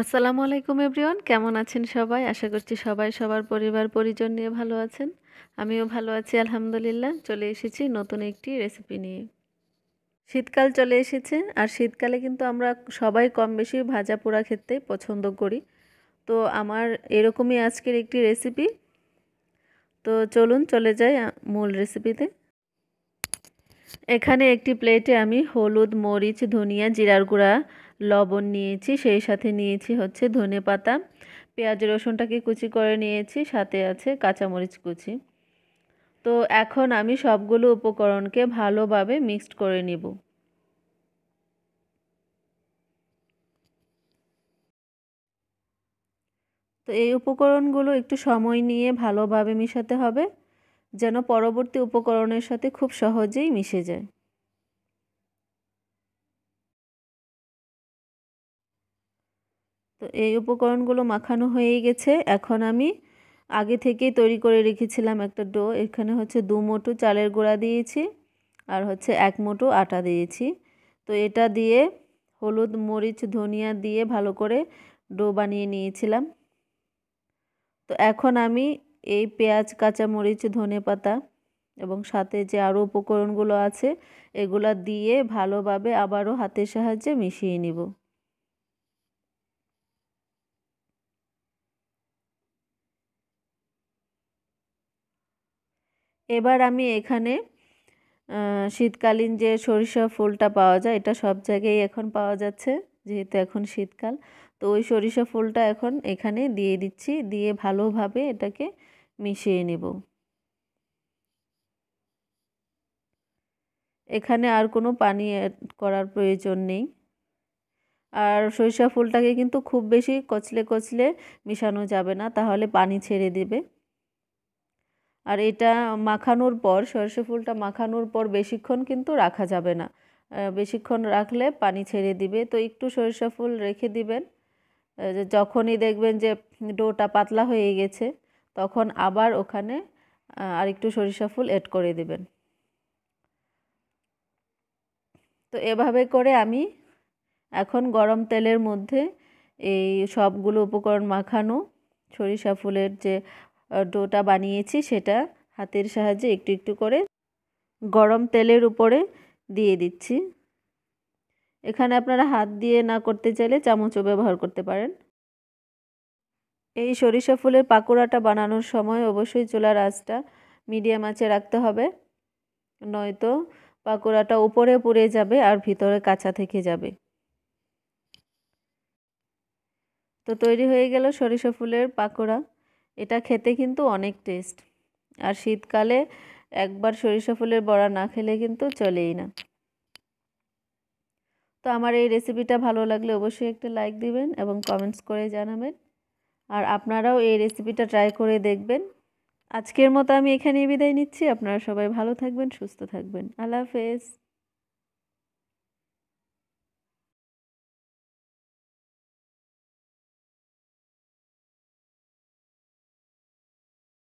আসসালামু আলাইকুম এভরিওয়ান কেমন আছেন সবাই আশা করছি সবাই সবার পরিবার পরিজন নিয়ে ভালো আছেন আমিও ভালো আছি আলহামদুলিল্লাহ চলে এসেছি নতুন একটি রেসিপি নিয়ে শীতকাল চলে এসেছে আর শীতকালে কিন্তু আমরা সবাই কম বেশি ভাজা পোড়া খেতে পছন্দ করি তো আমার এরকমই আজকের একটি রেসিপি তো চলুন চলে যাই মূল রেসিপিতে এখানে একটি প্লেটে আমি হলুদ মরিচ ধনিয়া জিরার গুঁড়া লবণ নিয়েছি সেই সাথে নিয়েছি হচ্ছে ধনে পাতা পেঁয়াজ রসুনটাকে কুচি করে নিয়েছি সাথে আছে কাঁচামরিচ কুচি তো এখন আমি সবগুলো উপকরণকে ভালোভাবে মিক্সড করে নিব তো এই উপকরণগুলো একটু সময় নিয়ে ভালোভাবে মিশাতে হবে যেন পরবর্তী উপকরণের সাথে খুব সহজেই মিশে যায় তো এই উপকরণগুলো মাখানো হয়ে গেছে এখন আমি আগে থেকেই তৈরি করে রেখেছিলাম একটা ডো এখানে হচ্ছে দু মুঠো চালের গুঁড়া দিয়েছি আর হচ্ছে এক মুঠো আটা দিয়েছি তো এটা দিয়ে হলুদ মরিচ ধনিয়া দিয়ে ভালো করে ডো বানিয়ে নিয়েছিলাম তো এখন আমি এই পেঁয়াজ কাঁচামরিচ ধনে পাতা এবং সাথে যে আরও উপকরণগুলো আছে এগুলো দিয়ে ভালোভাবে আবারও হাতের সাহায্যে মিশিয়ে নিব এবার আমি এখানে শীতকালীন যে সরিষা ফুলটা পাওয়া যায় এটা সব জায়গায় এখন পাওয়া যাচ্ছে যেহেতু এখন শীতকাল তো ওই সরিষা ফুলটা এখন এখানে দিয়ে দিচ্ছি দিয়ে ভালোভাবে এটাকে মিশিয়ে নেব এখানে আর কোনো পানি অ্যাড করার প্রয়োজন নেই আর সরিষা ফুলটাকে কিন্তু খুব বেশি কচলে কচলে মিশানো যাবে না তাহলে পানি ছেড়ে দেবে আর এটা মাখানোর পর সরষে ফুলটা মাখানোর পর বেশিক্ষণ কিন্তু রাখা যাবে না বেশিক্ষণ রাখলে পানি ছেড়ে দিবে তো একটু সরিষা ফুল রেখে দিবেন যখনই দেখবেন যে ডোটা পাতলা হয়ে গেছে তখন আবার ওখানে আর একটু সরিষা ফুল এড করে দিবেন তো এভাবে করে আমি এখন গরম তেলের মধ্যে এই সবগুলো উপকরণ মাখানো সরিষা ফুলের যে ডোটা বানিয়েছি সেটা হাতের সাহায্যে একটু একটু করে গরম তেলের উপরে দিয়ে দিচ্ছি এখানে আপনারা হাত দিয়ে না করতে চাইলে চামচও ব্যবহার করতে পারেন এই সরিষা ফুলের পাকোড়াটা বানানোর সময় অবশ্যই চুলার আঁচটা মিডিয়াম আঁচে রাখতে হবে নয়তো পাকোড়াটা উপরে পুড়ে যাবে আর ভিতরে কাঁচা থেকে যাবে তো তৈরি হয়ে গেল সরিষা ফুলের পাকোড়া এটা খেতে কিন্তু অনেক টেস্ট আর শীতকালে একবার সরিষা ফুলের বড়া না খেলে কিন্তু চলেই না তো আমার এই রেসিপিটা ভালো লাগলে অবশ্যই একটা লাইক দিবেন এবং কমেন্টস করে জানাবেন আর আপনারাও এই রেসিপিটা ট্রাই করে দেখবেন আজকের মতো আমি এখানেই বিদায় নিচ্ছি আপনারা সবাই ভালো থাকবেন সুস্থ থাকবেন আল্লাহ হাফেজ